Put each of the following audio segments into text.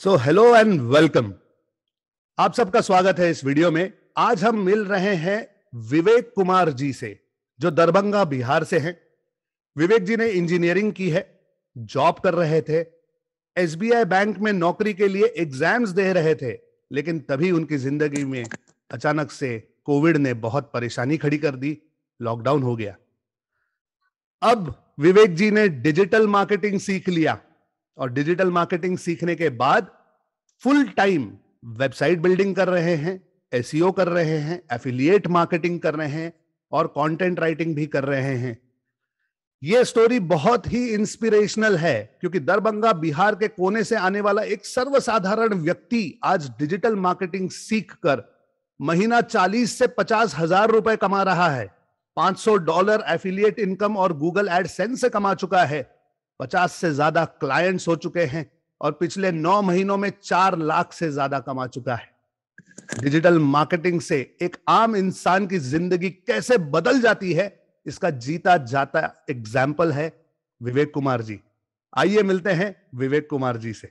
So hello and welcome आप सबका स्वागत है इस वीडियो में आज हम मिल रहे हैं विवेक कुमार जी से जो दरभंगा बिहार से हैं विवेक जी ने इंजीनियरिंग की है जॉब कर रहे थे एसबीआई बैंक में नौकरी के लिए एग्जाम्स दे रहे थे लेकिन तभी उनकी जिंदगी में अचानक से कोविड ने बहुत परेशानी खड़ी कर दी लॉकडाउन हो गया अब विवेक जी ने डिजिटल मार्केटिंग सीख लिया और डिजिटल मार्केटिंग सीखने के बाद फुल टाइम वेबसाइट बिल्डिंग कर रहे हैं एस e कर रहे हैं एफिलिएट मार्केटिंग कर रहे हैं और कंटेंट राइटिंग भी कर रहे हैं यह स्टोरी बहुत ही इंस्पिरेशनल है क्योंकि दरभंगा बिहार के कोने से आने वाला एक सर्वसाधारण व्यक्ति आज डिजिटल मार्केटिंग सीख कर महीना चालीस से पचास हजार रुपए कमा रहा है 500 डॉलर एफिलिएट इनकम और गूगल एड सेंस से कमा चुका है पचास से ज्यादा क्लाइंट्स हो चुके हैं और पिछले नौ महीनों में चार लाख से ज्यादा कमा चुका है डिजिटल मार्केटिंग से एक आम इंसान की जिंदगी कैसे बदल जाती है इसका जीता जाता एग्जाम्पल है विवेक कुमार जी आइए मिलते हैं विवेक कुमार जी से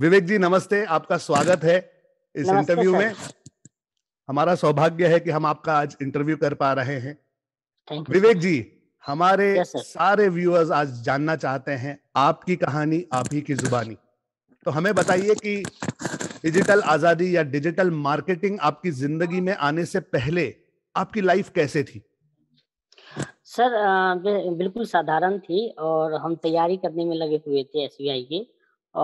विवेक जी नमस्ते आपका स्वागत है इस इंटरव्यू में हमारा सौभाग्य है कि हम आपका आज इंटरव्यू कर पा रहे हैं विवेक जी हमारे yes, सारे व्यूअर्स आज जानना चाहते हैं आपकी कहानी आप ही की जुबानी तो हमें बताइए कि डिजिटल आजादी या डिजिटल मार्केटिंग आपकी जिंदगी में आने से पहले आपकी लाइफ कैसे थी सर बिल्कुल साधारण थी और हम तैयारी करने में लगे हुए थे एस की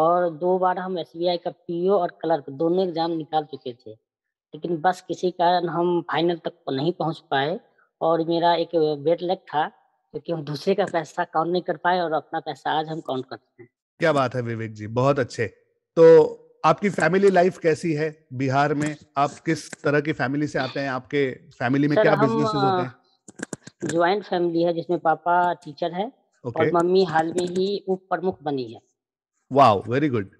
और दो बार हम एस का पीओ और क्लर्क दोनों एग्जाम निकाल चुके थे लेकिन बस किसी कारण हम फाइनल तक नहीं पहुंच पाए और मेरा एक बेड लग था क्योंकि हम दूसरे का पैसा काउंट नहीं कर पाए और अपना पैसा आज हम काउंट करते हैं क्या बात है विवेक जी बहुत अच्छे तो आपकी फैमिली लाइफ कैसी है बिहार में आप किस तरह की फैमिली से आते हैं आपके फैमिली में क्या बिजनेस होते हैं ज्वाइंट फैमिली है जिसमें पापा टीचर है okay. और मम्मी हाल में ही उप प्रमुख बनी है वाओ वेरी गुड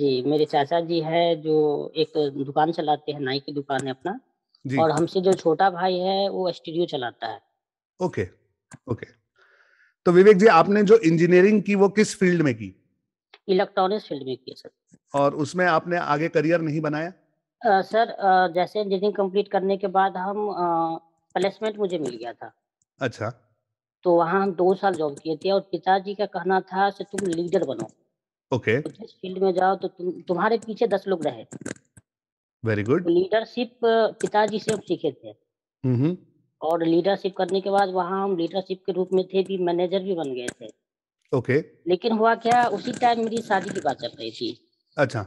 जी मेरे चाचा जी है जो एक दुकान चलाते हैं नाई की दुकान है अपना जी. और हमसे जो छोटा भाई है वो स्टूडियो चलाता है ओके okay. Okay okay. तो विवेक जी आपने जो इंजीनियरिंग की वो किस फील्ड में की इलेक्ट्रॉनिक्स फील्ड में की सर और उसमें आपने आगे करियर नहीं बनाया आ, सर आ, जैसे इंजीनियरिंग कंप्लीट करने के बाद हम प्लेसमेंट मुझे मिल गया था अच्छा तो वहाँ हम दो साल जॉब किए थे और पिताजी का कहना था से तुम लीडर बनो ओके okay. तो फील्ड में जाओ तो तुम तुम्हारे पीछे दस लोग रहे वेरी गुड लीडरशिप पिताजी से हम सीखे थे mm-hmm. और लीडरशिप करने के बाद वहाँ हम लीडरशिप के रूप में थे भी मैनेजर भी बन गए थे ओके लेकिन हुआ क्या उसी टाइम मेरी शादी की बात चल रही थी अच्छा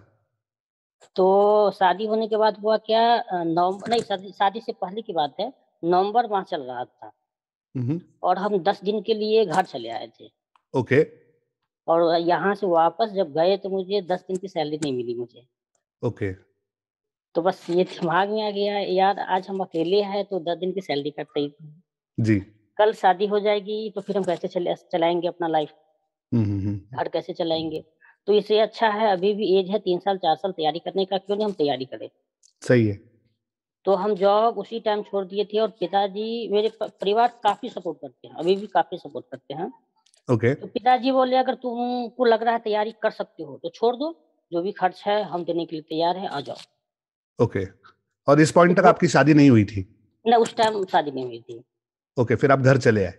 तो शादी होने के बाद हुआ क्या नवंबर नहीं शादी शादी से पहले की बात है नवंबर माह चल रहा था हम्म। और हम दस दिन के लिए घर चले आए थे ओके और यहाँ से वापस जब गए तो मुझे दस दिन की सैलरी नहीं मिली मुझे ओके तो बस ये दिमाग में आ गया यार आज हम अकेले हैं तो दस दिन की सैलरी कट रही जी कल शादी हो जाएगी तो फिर हम कैसे चले चलाएंगे अपना लाइफ घर हम्म, हम्म, हम्म, कैसे चलाएंगे तो इससे अच्छा है अभी भी एज है तीन साल चार साल तैयारी करने का क्यों नहीं हम तैयारी करें सही है तो हम जॉब उसी टाइम छोड़ दिए थे और पिताजी मेरे परिवार काफी सपोर्ट करते हैं अभी भी काफी सपोर्ट करते हैं ओके okay. तो पिताजी बोले अगर तुमको लग रहा है तैयारी कर सकते हो तो छोड़ दो जो भी खर्च है हम देने के लिए तैयार है आ जाओ ओके okay. और इस पॉइंट तक आपकी शादी नहीं हुई थी ना उस टाइम शादी नहीं हुई थी ओके okay, फिर आप घर चले आए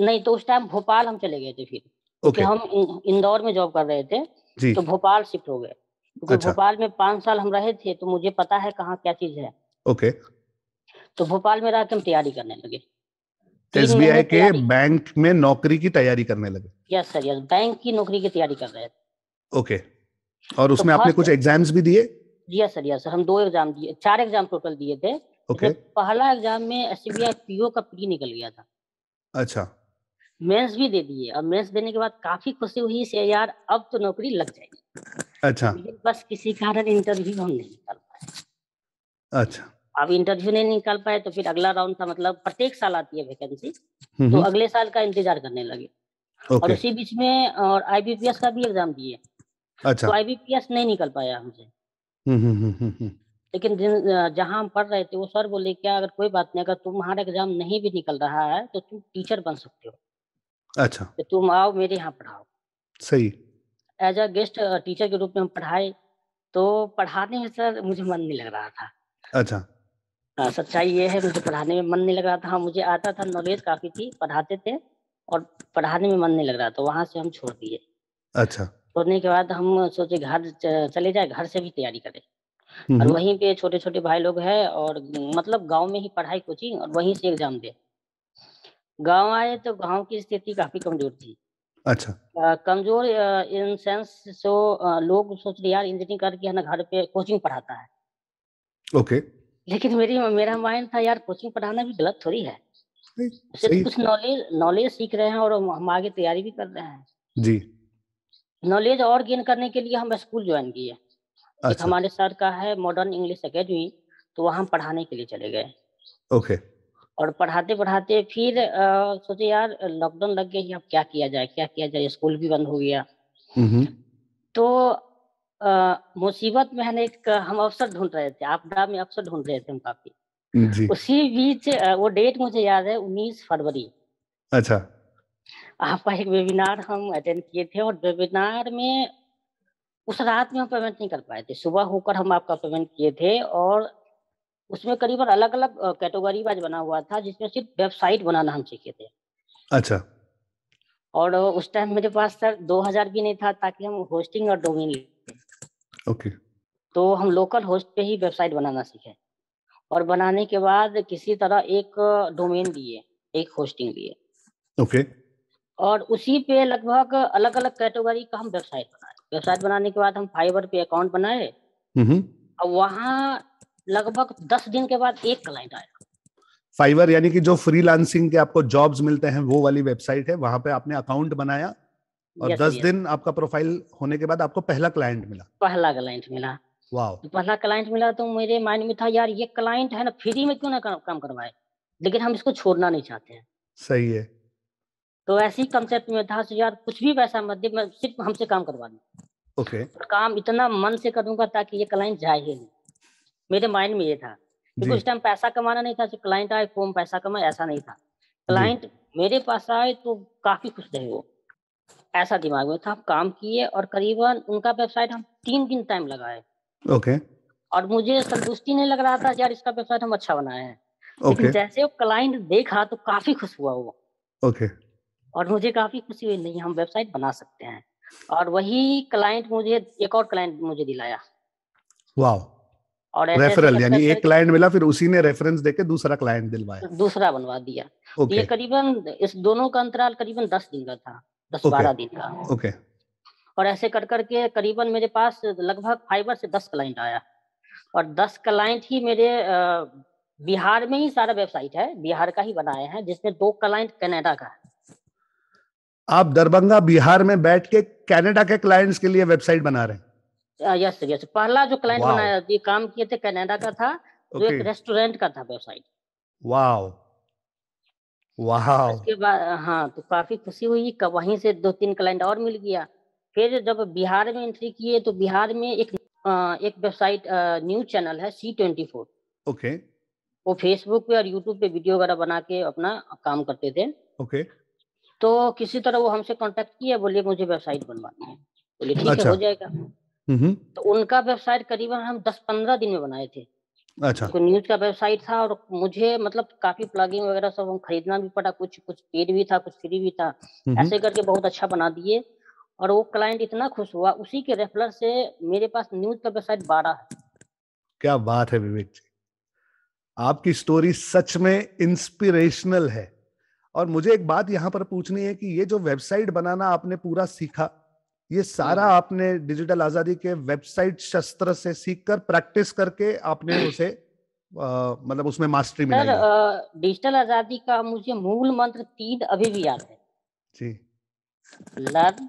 नहीं तो उस टाइम भोपाल हम चले गए थे फिर ओके okay. हम इंदौर में जॉब कर रहे थे जी. तो भोपाल शिफ्ट हो गए तो अच्छा. भोपाल में पांच साल हम रहे थे तो मुझे पता है कहाँ क्या चीज है ओके तो भोपाल में रह के हम तैयारी करने लगे एस के बैंक में नौकरी की तैयारी करने लगे यस सर यस बैंक की नौकरी की तैयारी कर रहे थे ओके और तो उसमें आपने कुछ एग्जाम्स भी दिए यस सर यस हम दो एग्जाम दिए चार एग्जाम टोटल दिए थे okay. मतलब पहला एग्जाम में एस पीओ का प्री निकल गया था अच्छा मेंस भी दे दिए और मेंस देने के बाद काफी खुशी हुई से यार अब तो नौकरी लग जाएगी अच्छा बस किसी कारण इंटरव्यू हम नहीं निकाल पाए अच्छा अब इंटरव्यू नहीं निकाल पाए तो फिर अगला राउंड था मतलब प्रत्येक साल आती है वैकेंसी तो अगले साल का इंतजार करने लगे okay. और उसी बीच में और आईबीपीएस का भी एग्जाम दिए अच्छा। तो आईबीपीएस नहीं निकल पाया हमसे हम्म, हम्म, हम्म, लेकिन जिन जहाँ हम पढ़ रहे थे वो सर बोले क्या अगर कोई बात नहीं अगर तुम्हारा एग्जाम नहीं भी निकल रहा है तो तुम टीचर बन सकते हो अच्छा तो तुम आओ मेरे यहाँ पढ़ाओ सही एज अ गेस्ट टीचर के रूप में हम पढ़ाए तो पढ़ाने में सर मुझे मन नहीं लग रहा था अच्छा सच्चाई ये है मुझे पढ़ाने में मन नहीं लग रहा था हाँ, मुझे आता था नॉलेज काफी थी पढ़ाते थे और पढ़ाने में मन नहीं लग रहा था वहां से हम छोड़ दिए अच्छा छोड़ने के बाद हम सोचे घर चले जाए घर से भी तैयारी करें और वहीं पे छोटे छोटे भाई लोग हैं और मतलब गांव में ही पढ़ाई कोचिंग और वहीं से एग्जाम दे गांव आए तो गांव की स्थिति काफी कमजोर थी अच्छा कमजोर इन सेंस सो लोग सोच रहे यार इंजीनियरिंग करके है ना घर पे कोचिंग पढ़ाता है ओके लेकिन मेरी मेरा माइंड था यार कोचिंग पढ़ाना भी गलत थोड़ी है सिर्फ कुछ नॉलेज नॉलेज सीख रहे हैं और हम आगे तैयारी भी कर रहे हैं जी नॉलेज और गेन करने के लिए हम स्कूल ज्वाइन किए अच्छा। हमारे सर का है मॉडर्न इंग्लिश अकेडमी तो वहाँ पढ़ाने के लिए चले गए ओके और पढ़ाते पढ़ाते फिर सोचे यार लॉकडाउन लग गया अब क्या किया जाए क्या किया जाए स्कूल भी बंद हो गया mm-hmm। तो मुसीबत में हम एक हम अवसर ढूंढ रहे थे आपदा में अवसर ढूंढ रहे थे हम काफी उसी बीच वो डेट मुझे याद है उन्नीस फरवरी अच्छा आपका एक वेबिनार हम अटेंड किए थे और वेबिनार में उस रात में हम पेमेंट नहीं कर पाए थे सुबह होकर हम आपका पेमेंट किए थे और उसमें करीबन अलग अलग कैटेगरी वाइज बना हुआ था जिसमें सिर्फ वेबसाइट बनाना हम सीखे थे अच्छा और उस टाइम मेरे पास सर 2000 भी नहीं था ताकि हम होस्टिंग और डोमेन ओके okay. तो हम लोकल होस्ट पे ही वेबसाइट बनाना सीखे और बनाने के बाद किसी तरह एक डोमेन लिए एक होस्टिंग लिए ओके okay. और उसी पे लगभग अलग अलग कैटेगरी का हम वेबसाइट बनाए वेबसाइट बनाने के बाद हम फाइबर पे अकाउंट बनाए और वहाँ लगभग दस दिन के बाद एक क्लाइंट आया फाइवर यानी कि जो फ्रीलांसिंग के आपको जॉब्स मिलते हैं वो वाली वेबसाइट है वहां पे आपने अकाउंट बनाया और दस दिन आपका प्रोफाइल होने के बाद आपको पहला क्लाइंट मिला पहला क्लाइंट मिला वाह तो पहला क्लाइंट मिला तो मेरे माइंड में था यार ये क्लाइंट है ना फ्री में क्यों ना काम करवाए लेकिन हम इसको छोड़ना नहीं चाहते हैं सही है तो ऐसी कंसेप्ट में था यार कुछ भी वैसा मत दे मैं सिर्फ हमसे काम करवा दूँ ओके okay. काम इतना मन से करूंगा ताकि ये क्लाइंट जाए ही नहीं मेरे माइंड में ये था क्योंकि उस टाइम पैसा कमाना नहीं था क्लाइंट आए फोन पैसा कमाए ऐसा नहीं था क्लाइंट मेरे पास आए तो काफी खुश रहे वो ऐसा दिमाग में था काम किए और करीबन उनका वेबसाइट हम तीन दिन टाइम लगाए ओके okay. और मुझे संतुष्टि नहीं लग रहा था यार इसका वेबसाइट हम अच्छा बनाया है okay. जैसे वो क्लाइंट देखा तो काफी खुश हुआ वो ओके okay. और मुझे काफी खुशी हुई नहीं हम वेबसाइट बना सकते हैं और वही क्लाइंट मुझे एक और क्लाइंट मुझे दिलाया और रेफरल यानी एक क्लाइंट मिला फिर उसी ने रेफरेंस देके दूसरा क्लाइंट दिलवाया दूसरा बनवा दिया तो okay. ये करीबन इस दोनों का अंतराल करीबन दस दिन का था दस okay. बारह दिन का ओके okay. और ऐसे कर करके करीबन मेरे पास लगभग फाइबर से दस क्लाइंट आया और दस क्लाइंट ही मेरे बिहार में ही सारा वेबसाइट है बिहार का ही बनाए हैं जिसमें दो क्लाइंट कनाडा का है आप दरभंगा बिहार में बैठ के कनाडा के क्लाइंट्स के लिए वेबसाइट बना रहे हैं यस यस पहला जो क्लाइंट बनाया ये काम किए थे कनाडा का था जो okay. एक रेस्टोरेंट का था वेबसाइट वाओ वाओ उसके बाद हाँ तो काफी खुशी हुई वहीं से दो तीन क्लाइंट और मिल गया फिर जब बिहार में एंट्री किए तो बिहार में एक एक वेबसाइट न्यूज चैनल है सी ट्वेंटी फोर ओके वो फेसबुक पे और यूट्यूब पे वीडियो वगैरह बना के अपना काम करते थे ओके okay. तो किसी तरह वो हमसे कांटेक्ट किया बोलिए मुझे वेबसाइट बनवानी है बोलिए ठीक अच्छा। है हो जाएगा तो उनका वेबसाइट करीबन हम दस पंद्रह दिन में बनाए थे अच्छा तो न्यूज का वेबसाइट था और मुझे मतलब काफी प्लगिंग वगैरह सब हम खरीदना भी पड़ा कुछ कुछ पेड भी था कुछ फ्री भी था ऐसे करके बहुत अच्छा बना दिए और वो क्लाइंट इतना खुश हुआ उसी के रेफरल से मेरे पास न्यूज का वेबसाइट बारह है क्या बात है विवेक जी आपकी स्टोरी सच में इंस्पिरेशनल है और मुझे एक बात यहाँ पर पूछनी है कि ये जो वेबसाइट बनाना आपने पूरा सीखा ये सारा हम्म। आपने डिजिटल आजादी के वेबसाइट शस्त्र से सीखकर प्रैक्टिस करके आपने हम्म। उसे आ, मतलब उसमें मास्टरी मिली डिजिटल आजादी का मुझे मूल मंत्र तीन अभी भी याद है जी लर्न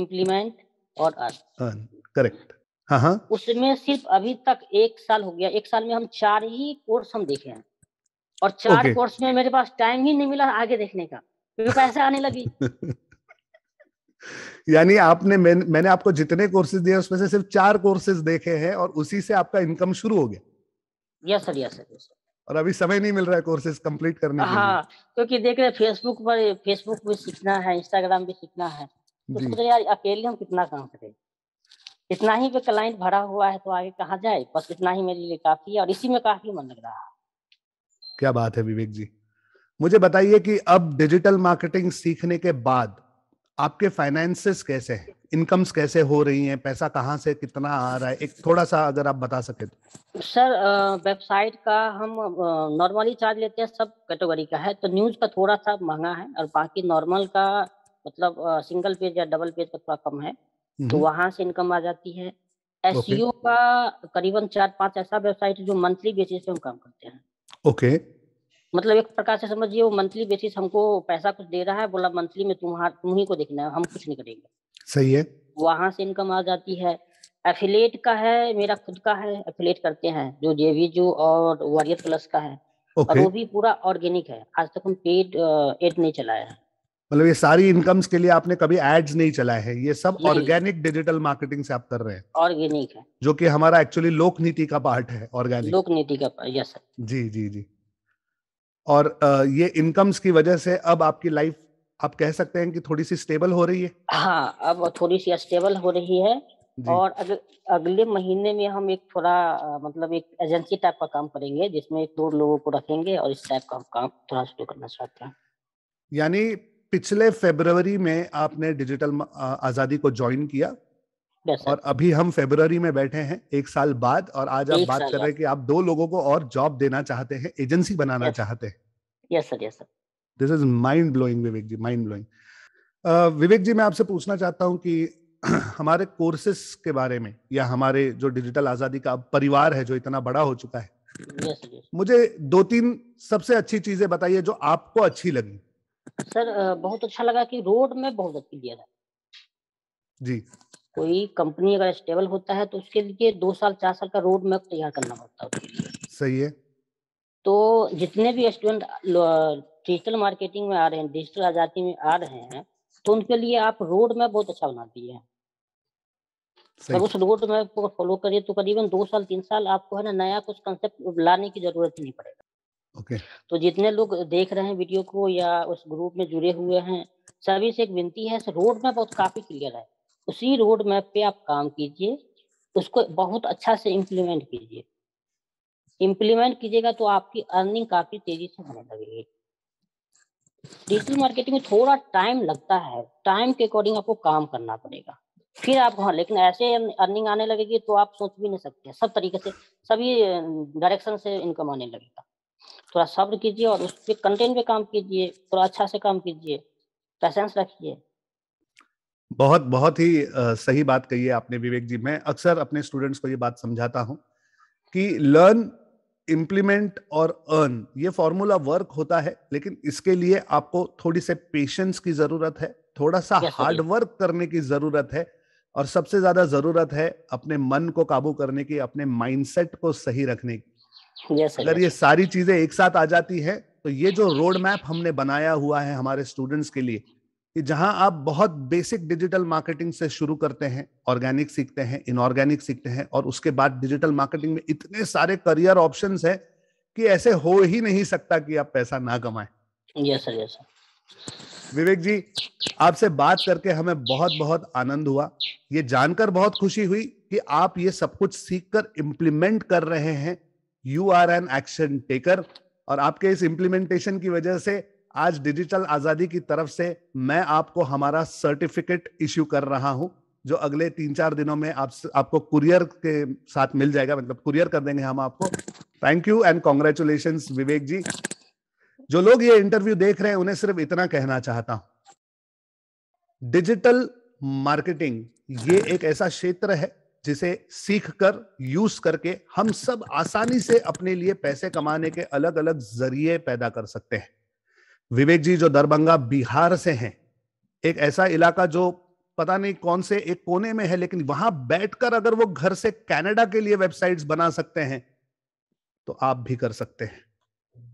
इम्प्लीमेंट और अर्न करेक्ट हाँ हाँ उसमें सिर्फ अभी तक एक साल हो गया एक साल में हम चार ही कोर्स हम देखे हैं और चार okay. कोर्स में मेरे पास टाइम ही नहीं मिला आगे देखने का क्योंकि पैसे आने लगी यानी आपने मैं, मैंने आपको जितने कोर्सेज दिए उसमें से सिर्फ चार कोर्सेज देखे हैं और उसी से आपका इनकम शुरू हो गया यस सर यस सर और अभी समय नहीं मिल रहा है कोर्सेज कंप्लीट करने हाँ क्योंकि देख रहे फेसबुक पर फेसबुक भी सीखना है इंस्टाग्राम भी सीखना है तो यार अकेले हम कितना काम करें इतना ही पे क्लाइंट भरा हुआ है तो आगे कहाँ जाए बस इतना ही मेरे लिए काफी है और इसी में काफी मन लग रहा है क्या बात है विवेक जी मुझे बताइए कि अब डिजिटल मार्केटिंग सीखने के बाद आपके फाइनेंसेस कैसे हैं इनकम्स कैसे हो रही हैं पैसा कहाँ से कितना आ रहा है एक थोड़ा सा अगर आप बता सके तो सर वेबसाइट का हम नॉर्मली चार्ज लेते हैं सब कैटेगरी का है तो न्यूज का थोड़ा सा महंगा है और बाकी नॉर्मल का मतलब सिंगल पेज या डबल पेज का थोड़ा कम है तो हम्म। वहाँ से इनकम आ जाती है एस का करीबन चार पांच ऐसा वेबसाइट जो मंथली बेसिस पे हम काम करते हैं ओके मतलब एक प्रकार से समझिए वो मंथली बेसिस हमको पैसा कुछ दे रहा है बोला मंथली में तुम्हारा तुम्ही को देखना है हम कुछ नहीं करेंगे सही है वहां से इनकम आ जाती है एफिलेट का है मेरा खुद का है एफिलेट करते हैं जो जेवी जो और वॉरियर प्लस का है okay. और वो भी पूरा ऑर्गेनिक है आज तक हम पेड एड नहीं चलाया है मतलब ये सारी इनकम्स के लिए आपने कभी एड्स नहीं चलाए हैं ये सब ऑर्गेनिक डिजिटल मार्केटिंग से आप कर रहे हैं ऑर्गेनिक है जो कि हमारा एक्चुअली लोक नीति का पार्ट है ऑर्गेनिक लोक नीति का यस जी जी जी और ये इनकम्स की वजह से अब आपकी लाइफ आप कह सकते हैं कि थोड़ी सी स्टेबल हो रही है हाँ अब थोड़ी सी स्टेबल हो रही है और अग, अगले महीने में हम एक थोड़ा मतलब एक एजेंसी टाइप का काम करेंगे जिसमें एक दो लोगों को रखेंगे और इस टाइप का काम थोड़ा शुरू करना चाहते हैं यानी पिछले फेबरवरी में आपने डिजिटल आजादी को ज्वाइन किया और अभी हम फेबररी में बैठे हैं एक साल बाद और आज आप बात कर रहे हैं कि आप दो लोगों को और जॉब देना चाहते हैं एजेंसी बनाना चाहते हैं yes sir yes sir this is mind blowing Vivek ji mind blowing Vivek ji मैं आपसे पूछना चाहता हूं कि हमारे कोर्सेस के बारे में या हमारे जो डिजिटल आजादी का परिवार है जो इतना बड़ा हो चुका है yes, yes. मुझे दो तीन सबसे अच्छी चीजें बताइए जो आपको अच्छी लगी सर बहुत अच्छा लगा कि रोड में बहुत अच्छी दिया था जी कोई कंपनी अगर स्टेबल होता है तो उसके लिए दो साल चार साल का रोड मैप तैयार करना पड़ता है सही है तो जितने भी स्टूडेंट डिजिटल मार्केटिंग में आ रहे हैं डिजिटल आजादी में आ रहे हैं तो उनके लिए आप रोड मैप बहुत अच्छा बना दिए अगर उस रोड मैप को फॉलो करिए तो करीबन दो साल तीन साल आपको है ना नया कुछ कंसेप्ट लाने की जरूरत ही नहीं पड़ेगा okay. तो जितने लोग देख रहे हैं वीडियो को या उस ग्रुप में जुड़े हुए हैं सभी से एक विनती है रोड मैप बहुत काफी क्लियर है उसी रोड मैप पे आप काम कीजिए उसको बहुत अच्छा से इम्प्लीमेंट कीजिए इम्प्लीमेंट कीजिएगा तो आपकी अर्निंग काफी तेजी से होने लगेगी डिजिटल मार्केटिंग में थोड़ा टाइम लगता है टाइम के अकॉर्डिंग आपको काम करना पड़ेगा फिर आप हाँ लेकिन ऐसे अर्निंग आने लगेगी तो आप सोच भी नहीं सकते सब तरीके से सभी डायरेक्शन से इनकम आने लगेगा थोड़ा सब्र कीजिए और उस पर कंटेंट पे काम कीजिए थोड़ा अच्छा से काम कीजिए पैसेंस रखिए बहुत बहुत ही आ, सही बात कही है आपने विवेक जी मैं अक्सर अपने स्टूडेंट्स को ये बात समझाता हूँ कि लर्न इम्प्लीमेंट और अर्न ये फॉर्मूला वर्क होता है लेकिन इसके लिए आपको थोड़ी से पेशेंस की जरूरत है थोड़ा सा हार्ड वर्क करने की जरूरत है और सबसे ज्यादा जरूरत है अपने मन को काबू करने की अपने माइंडसेट को सही रखने की अगर ये सारी चीजें एक साथ आ जाती है तो ये जो रोड मैप हमने बनाया हुआ है हमारे स्टूडेंट्स के लिए कि जहां आप बहुत बेसिक डिजिटल मार्केटिंग से शुरू करते हैं ऑर्गेनिक सीखते हैं इनऑर्गेनिक सीखते हैं और उसके बाद डिजिटल मार्केटिंग में इतने सारे करियर ऑप्शन है कि ऐसे हो ही नहीं सकता कि आप पैसा ना कमाए yes sir yes Vivek ji आपसे बात करके हमें बहुत बहुत आनंद हुआ ये जानकर बहुत खुशी हुई कि आप ये सब कुछ सीख कर इम्प्लीमेंट कर रहे हैं you are an action taker और आपके इस इंप्लीमेंटेशन की वजह से आज डिजिटल आजादी की तरफ से मैं आपको हमारा सर्टिफिकेट इश्यू कर रहा हूं जो अगले तीन चार दिनों में आप आपको कुरियर के साथ मिल जाएगा मतलब कुरियर कर देंगे हम आपको thank you and congratulation Vivek ji जो लोग ये इंटरव्यू देख रहे हैं उन्हें सिर्फ इतना कहना चाहता हूं डिजिटल मार्केटिंग ये एक ऐसा क्षेत्र है जिसे सीख कर यूज करके हम सब आसानी से अपने लिए पैसे कमाने के अलग अलग जरिए पैदा कर सकते हैं विवेक जी जो दरभंगा बिहार से हैं एक ऐसा इलाका जो पता नहीं कौन से एक कोने में है लेकिन वहां बैठकर अगर वो घर से कनाडा के लिए वेबसाइट्स बना सकते हैं तो आप भी कर सकते हैं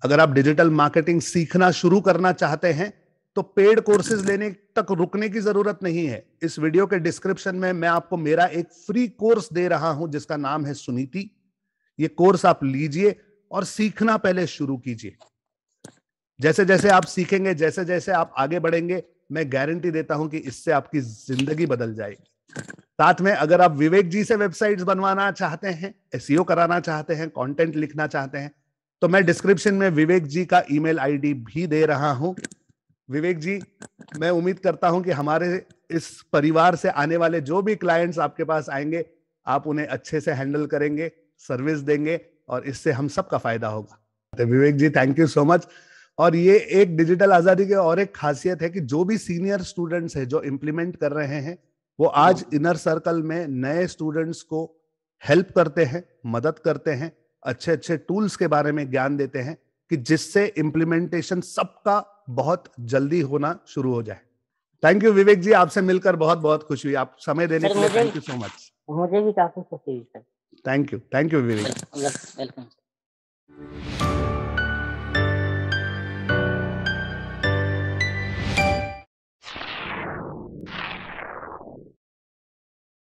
अगर आप डिजिटल मार्केटिंग सीखना शुरू करना चाहते हैं तो पेड कोर्सेज लेने तक रुकने की जरूरत नहीं है इस वीडियो के डिस्क्रिप्शन में मैं आपको मेरा एक फ्री कोर्स दे रहा हूं जिसका नाम है सुनीति ये कोर्स आप लीजिए और सीखना पहले शुरू कीजिए जैसे जैसे आप सीखेंगे जैसे जैसे आप आगे बढ़ेंगे मैं गारंटी देता हूं कि इससे आपकी जिंदगी बदल जाएगी साथ में अगर आप विवेक जी से वेबसाइट्स बनवाना चाहते हैं एस e कराना चाहते हैं कंटेंट लिखना चाहते हैं तो मैं डिस्क्रिप्शन में विवेक जी का ईमेल आईडी भी दे रहा हूं विवेक जी मैं उम्मीद करता हूं कि हमारे इस परिवार से आने वाले जो भी क्लाइंट्स आपके पास आएंगे आप उन्हें अच्छे से हैंडल करेंगे सर्विस देंगे और इससे हम सबका फायदा होगा तो Vivek ji thank you so much और ये एक डिजिटल आजादी की और एक खासियत है कि जो भी सीनियर स्टूडेंट्स है जो इम्प्लीमेंट कर रहे हैं वो आज इनर सर्कल में नए स्टूडेंट्स को हेल्प करते हैं मदद करते हैं अच्छे अच्छे टूल्स के बारे में ज्ञान देते हैं कि जिससे इंप्लीमेंटेशन सबका बहुत जल्दी होना शुरू हो जाए थैंक यू विवेक जी आपसे मिलकर बहुत बहुत खुशी हुई आप समय देने के लिए थैंक यू सो मच मुझे भी काफी खुशी हुई thank you thank you Vivek welcome